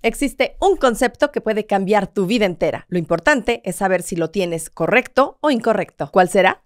Existe un concepto que puede cambiar tu vida entera. Lo importante es saber si lo tienes correcto o incorrecto. ¿Cuál será?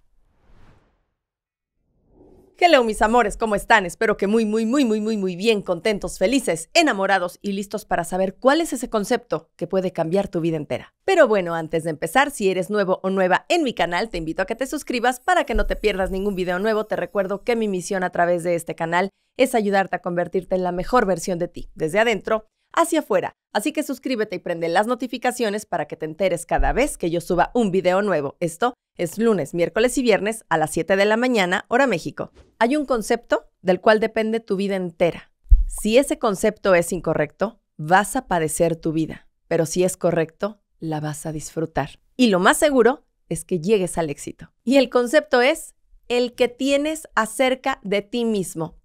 Hello mis amores, ¿cómo están? Espero que muy, muy, muy, muy, muy, muy bien, contentos, felices, enamorados y listos para saber cuál es ese concepto que puede cambiar tu vida entera. Pero bueno, antes de empezar, si eres nuevo o nueva en mi canal, te invito a que te suscribas para que no te pierdas ningún video nuevo. Te recuerdo que mi misión a través de este canal es ayudarte a convertirte en la mejor versión de ti, desde adentro hacia afuera. Así que suscríbete y prende las notificaciones para que te enteres cada vez que yo suba un video nuevo. Esto es lunes, miércoles y viernes a las 7 de la mañana, hora México. Hay un concepto del cual depende tu vida entera. Si ese concepto es incorrecto, vas a padecer tu vida, pero si es correcto, la vas a disfrutar. Y lo más seguro es que llegues al éxito. Y el concepto es el que tienes acerca de ti mismo.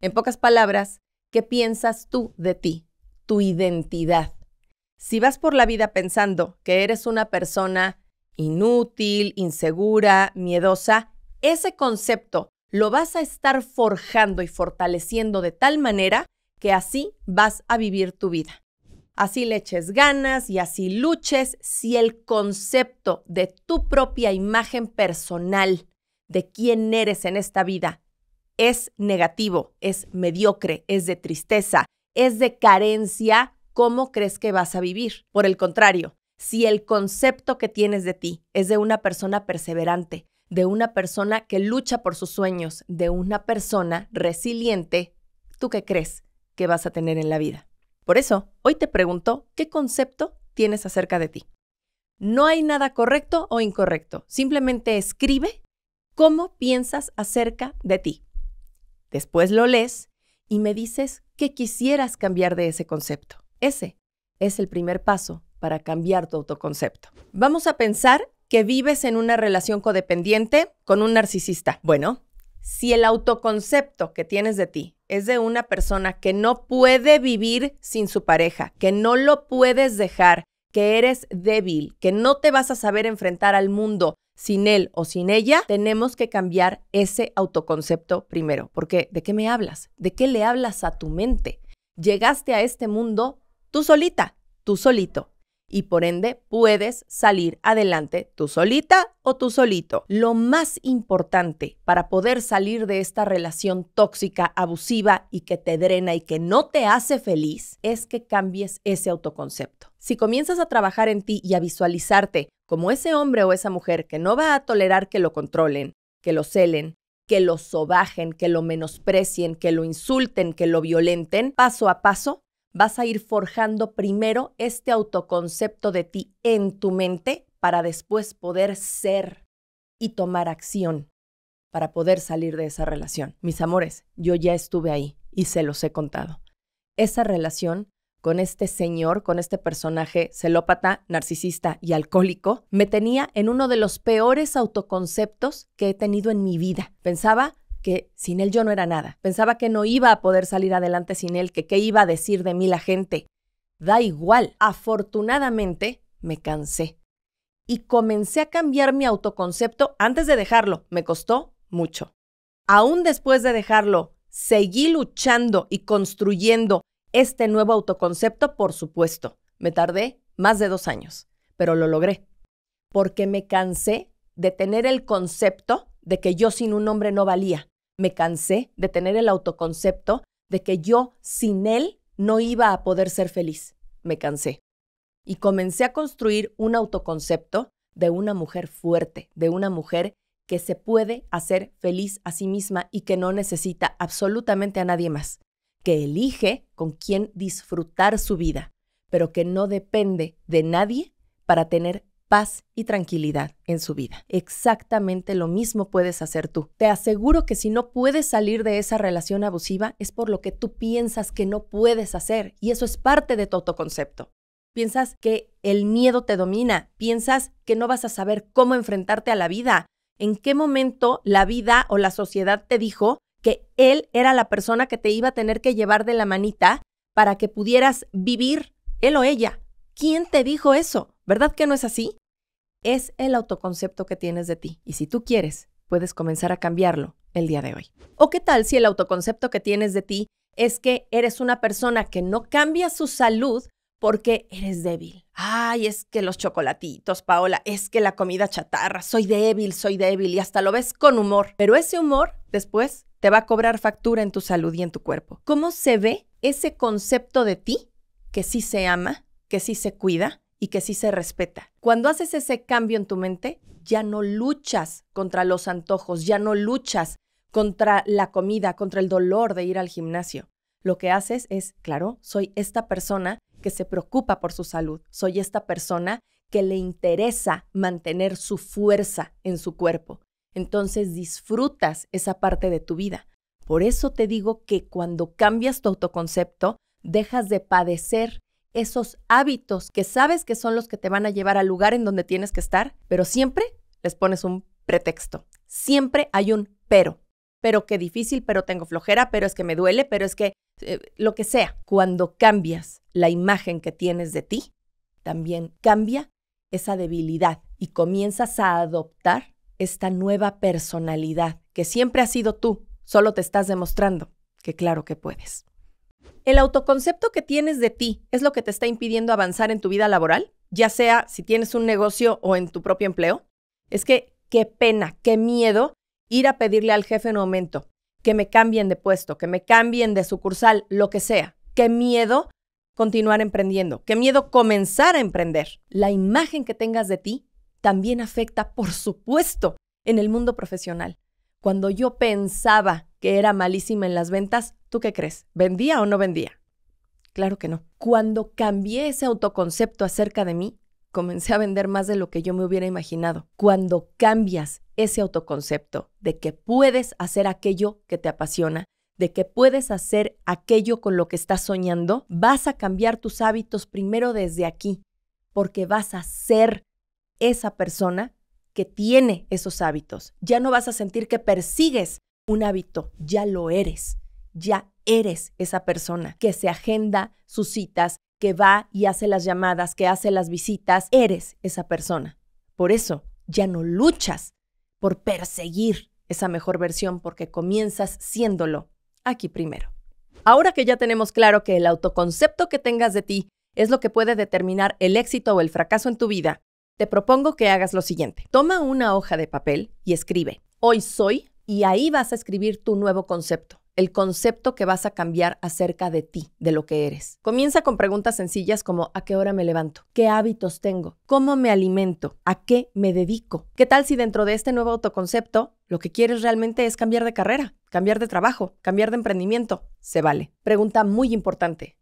En pocas palabras, ¿qué piensas tú de ti? tu identidad. Si vas por la vida pensando que eres una persona inútil, insegura, miedosa, ese concepto lo vas a estar forjando y fortaleciendo de tal manera que así vas a vivir tu vida. Así le eches ganas y así luches si el concepto de tu propia imagen personal, de quién eres en esta vida, es negativo, es mediocre, es de tristeza, es de carencia, ¿cómo crees que vas a vivir? Por el contrario, si el concepto que tienes de ti es de una persona perseverante, de una persona que lucha por sus sueños, de una persona resiliente, ¿tú qué crees que vas a tener en la vida? Por eso, hoy te pregunto, ¿qué concepto tienes acerca de ti? No hay nada correcto o incorrecto, simplemente escribe cómo piensas acerca de ti. Después lo lees y me dices que quisieras cambiar de ese concepto. Ese es el primer paso para cambiar tu autoconcepto. Vamos a pensar que vives en una relación codependiente con un narcisista. Bueno, si el autoconcepto que tienes de ti es de una persona que no puede vivir sin su pareja, que no lo puedes dejar, que eres débil, que no te vas a saber enfrentar al mundo, sin él o sin ella, tenemos que cambiar ese autoconcepto primero, porque ¿de qué me hablas? ¿De qué le hablas a tu mente? Llegaste a este mundo tú solita, tú solito y por ende puedes salir adelante tú solita o tú solito. Lo más importante para poder salir de esta relación tóxica, abusiva y que te drena y que no te hace feliz es que cambies ese autoconcepto. Si comienzas a trabajar en ti y a visualizarte como ese hombre o esa mujer que no va a tolerar que lo controlen, que lo celen, que lo sobajen, que lo menosprecien, que lo insulten, que lo violenten, paso a paso vas a ir forjando primero este autoconcepto de ti en tu mente para después poder ser y tomar acción para poder salir de esa relación. Mis amores, yo ya estuve ahí y se los he contado. Esa relación con este señor, con este personaje celópata, narcisista y alcohólico, me tenía en uno de los peores autoconceptos que he tenido en mi vida. Pensaba que sin él yo no era nada. Pensaba que no iba a poder salir adelante sin él, que qué iba a decir de mí la gente. Da igual. Afortunadamente, me cansé. Y comencé a cambiar mi autoconcepto antes de dejarlo. Me costó mucho. Aún después de dejarlo, seguí luchando y construyendo este nuevo autoconcepto, por supuesto. Me tardé más de dos años, pero lo logré. Porque me cansé de tener el concepto de que yo sin un hombre no valía, me cansé de tener el autoconcepto de que yo sin él no iba a poder ser feliz. Me cansé. Y comencé a construir un autoconcepto de una mujer fuerte, de una mujer que se puede hacer feliz a sí misma y que no necesita absolutamente a nadie más, que elige con quién disfrutar su vida, pero que no depende de nadie para tener paz y tranquilidad en su vida. Exactamente lo mismo puedes hacer tú. Te aseguro que si no puedes salir de esa relación abusiva es por lo que tú piensas que no puedes hacer y eso es parte de tu autoconcepto. Piensas que el miedo te domina, piensas que no vas a saber cómo enfrentarte a la vida. ¿En qué momento la vida o la sociedad te dijo que él era la persona que te iba a tener que llevar de la manita para que pudieras vivir él o ella? ¿Quién te dijo eso? ¿Verdad que no es así? es el autoconcepto que tienes de ti. Y si tú quieres, puedes comenzar a cambiarlo el día de hoy. ¿O qué tal si el autoconcepto que tienes de ti es que eres una persona que no cambia su salud porque eres débil? Ay, es que los chocolatitos, Paola, es que la comida chatarra, soy débil, soy débil y hasta lo ves con humor. Pero ese humor después te va a cobrar factura en tu salud y en tu cuerpo. ¿Cómo se ve ese concepto de ti que sí se ama, que sí se cuida, y que sí se respeta. Cuando haces ese cambio en tu mente, ya no luchas contra los antojos, ya no luchas contra la comida, contra el dolor de ir al gimnasio. Lo que haces es, claro, soy esta persona que se preocupa por su salud, soy esta persona que le interesa mantener su fuerza en su cuerpo. Entonces disfrutas esa parte de tu vida. Por eso te digo que cuando cambias tu autoconcepto, dejas de padecer esos hábitos que sabes que son los que te van a llevar al lugar en donde tienes que estar, pero siempre les pones un pretexto. Siempre hay un pero. Pero qué difícil, pero tengo flojera, pero es que me duele, pero es que eh, lo que sea. Cuando cambias la imagen que tienes de ti, también cambia esa debilidad y comienzas a adoptar esta nueva personalidad que siempre has sido tú, solo te estás demostrando que claro que puedes. ¿El autoconcepto que tienes de ti es lo que te está impidiendo avanzar en tu vida laboral? Ya sea si tienes un negocio o en tu propio empleo. Es que qué pena, qué miedo ir a pedirle al jefe un aumento, que me cambien de puesto, que me cambien de sucursal, lo que sea. Qué miedo continuar emprendiendo, qué miedo comenzar a emprender. La imagen que tengas de ti también afecta, por supuesto, en el mundo profesional. Cuando yo pensaba que era malísima en las ventas, ¿tú qué crees? ¿Vendía o no vendía? Claro que no. Cuando cambié ese autoconcepto acerca de mí, comencé a vender más de lo que yo me hubiera imaginado. Cuando cambias ese autoconcepto de que puedes hacer aquello que te apasiona, de que puedes hacer aquello con lo que estás soñando, vas a cambiar tus hábitos primero desde aquí, porque vas a ser esa persona que tiene esos hábitos. Ya no vas a sentir que persigues un hábito, ya lo eres, ya eres esa persona que se agenda sus citas, que va y hace las llamadas, que hace las visitas, eres esa persona. Por eso ya no luchas por perseguir esa mejor versión porque comienzas siéndolo aquí primero. Ahora que ya tenemos claro que el autoconcepto que tengas de ti es lo que puede determinar el éxito o el fracaso en tu vida, te propongo que hagas lo siguiente. Toma una hoja de papel y escribe, hoy soy, y ahí vas a escribir tu nuevo concepto el concepto que vas a cambiar acerca de ti, de lo que eres. Comienza con preguntas sencillas como ¿a qué hora me levanto? ¿Qué hábitos tengo? ¿Cómo me alimento? ¿A qué me dedico? ¿Qué tal si dentro de este nuevo autoconcepto lo que quieres realmente es cambiar de carrera, cambiar de trabajo, cambiar de emprendimiento? Se vale. Pregunta muy importante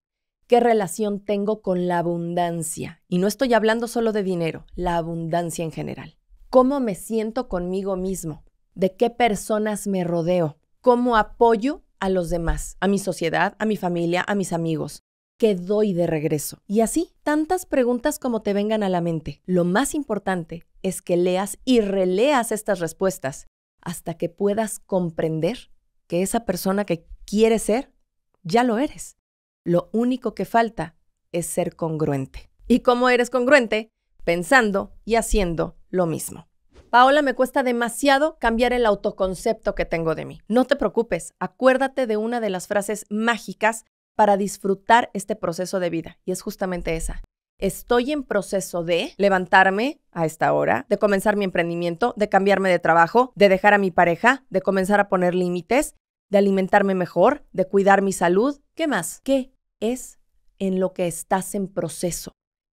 qué relación tengo con la abundancia. Y no estoy hablando solo de dinero, la abundancia en general. ¿Cómo me siento conmigo mismo? ¿De qué personas me rodeo? ¿Cómo apoyo a los demás, a mi sociedad, a mi familia, a mis amigos? ¿Qué doy de regreso? Y así, tantas preguntas como te vengan a la mente. Lo más importante es que leas y releas estas respuestas hasta que puedas comprender que esa persona que quieres ser, ya lo eres lo único que falta es ser congruente. ¿Y cómo eres congruente? Pensando y haciendo lo mismo. Paola, me cuesta demasiado cambiar el autoconcepto que tengo de mí. No te preocupes, acuérdate de una de las frases mágicas para disfrutar este proceso de vida, y es justamente esa. Estoy en proceso de levantarme a esta hora, de comenzar mi emprendimiento, de cambiarme de trabajo, de dejar a mi pareja, de comenzar a poner límites, de alimentarme mejor, de cuidar mi salud. ¿Qué más? ¿Qué es en lo que estás en proceso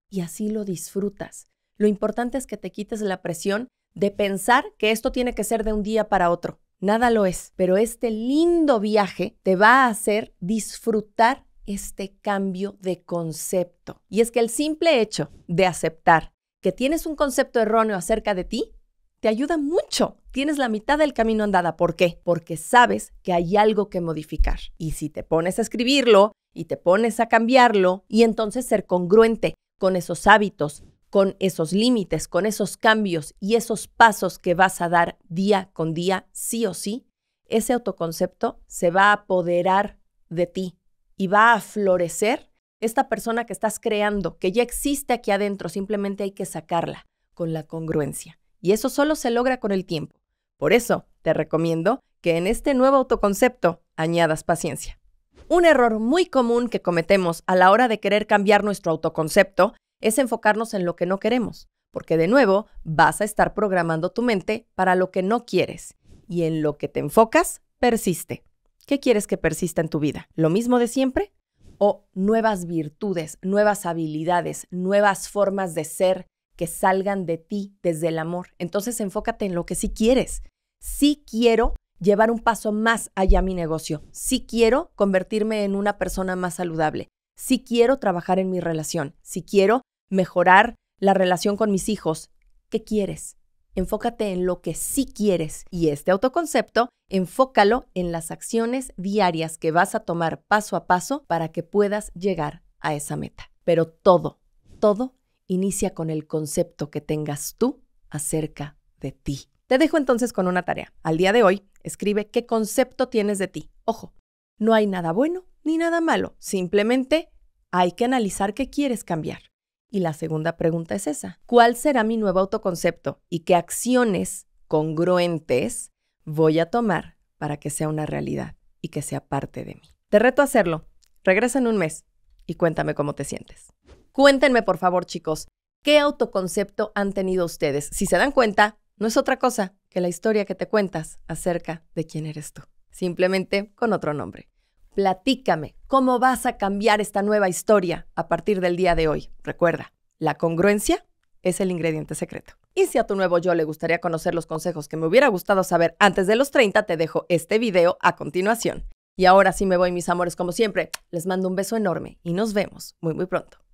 y así lo disfrutas. Lo importante es que te quites la presión de pensar que esto tiene que ser de un día para otro. Nada lo es, pero este lindo viaje te va a hacer disfrutar este cambio de concepto. Y es que el simple hecho de aceptar que tienes un concepto erróneo acerca de ti, te ayuda mucho. Tienes la mitad del camino andada. ¿Por qué? Porque sabes que hay algo que modificar. Y si te pones a escribirlo y te pones a cambiarlo y entonces ser congruente con esos hábitos, con esos límites, con esos cambios y esos pasos que vas a dar día con día, sí o sí, ese autoconcepto se va a apoderar de ti y va a florecer esta persona que estás creando, que ya existe aquí adentro, simplemente hay que sacarla con la congruencia. Y eso solo se logra con el tiempo. Por eso te recomiendo que en este nuevo autoconcepto añadas paciencia. Un error muy común que cometemos a la hora de querer cambiar nuestro autoconcepto es enfocarnos en lo que no queremos, porque de nuevo vas a estar programando tu mente para lo que no quieres y en lo que te enfocas persiste. ¿Qué quieres que persista en tu vida? ¿Lo mismo de siempre? ¿O nuevas virtudes, nuevas habilidades, nuevas formas de ser que salgan de ti desde el amor? Entonces enfócate en lo que sí quieres. Sí quiero llevar un paso más allá mi negocio. si quiero convertirme en una persona más saludable. si quiero trabajar en mi relación. si quiero mejorar la relación con mis hijos. ¿Qué quieres? Enfócate en lo que sí quieres y este autoconcepto, enfócalo en las acciones diarias que vas a tomar paso a paso para que puedas llegar a esa meta. Pero todo, todo inicia con el concepto que tengas tú acerca de ti. Te dejo entonces con una tarea. Al día de hoy, escribe qué concepto tienes de ti. Ojo, no hay nada bueno ni nada malo, simplemente hay que analizar qué quieres cambiar. Y la segunda pregunta es esa. ¿Cuál será mi nuevo autoconcepto y qué acciones congruentes voy a tomar para que sea una realidad y que sea parte de mí? Te reto a hacerlo. Regresa en un mes y cuéntame cómo te sientes. Cuéntenme, por favor, chicos, qué autoconcepto han tenido ustedes. Si se dan cuenta, no es otra cosa que la historia que te cuentas acerca de quién eres tú, simplemente con otro nombre. Platícame, ¿cómo vas a cambiar esta nueva historia a partir del día de hoy? Recuerda, la congruencia es el ingrediente secreto. Y si a tu nuevo yo le gustaría conocer los consejos que me hubiera gustado saber antes de los 30, te dejo este video a continuación. Y ahora sí me voy, mis amores, como siempre. Les mando un beso enorme y nos vemos muy, muy pronto.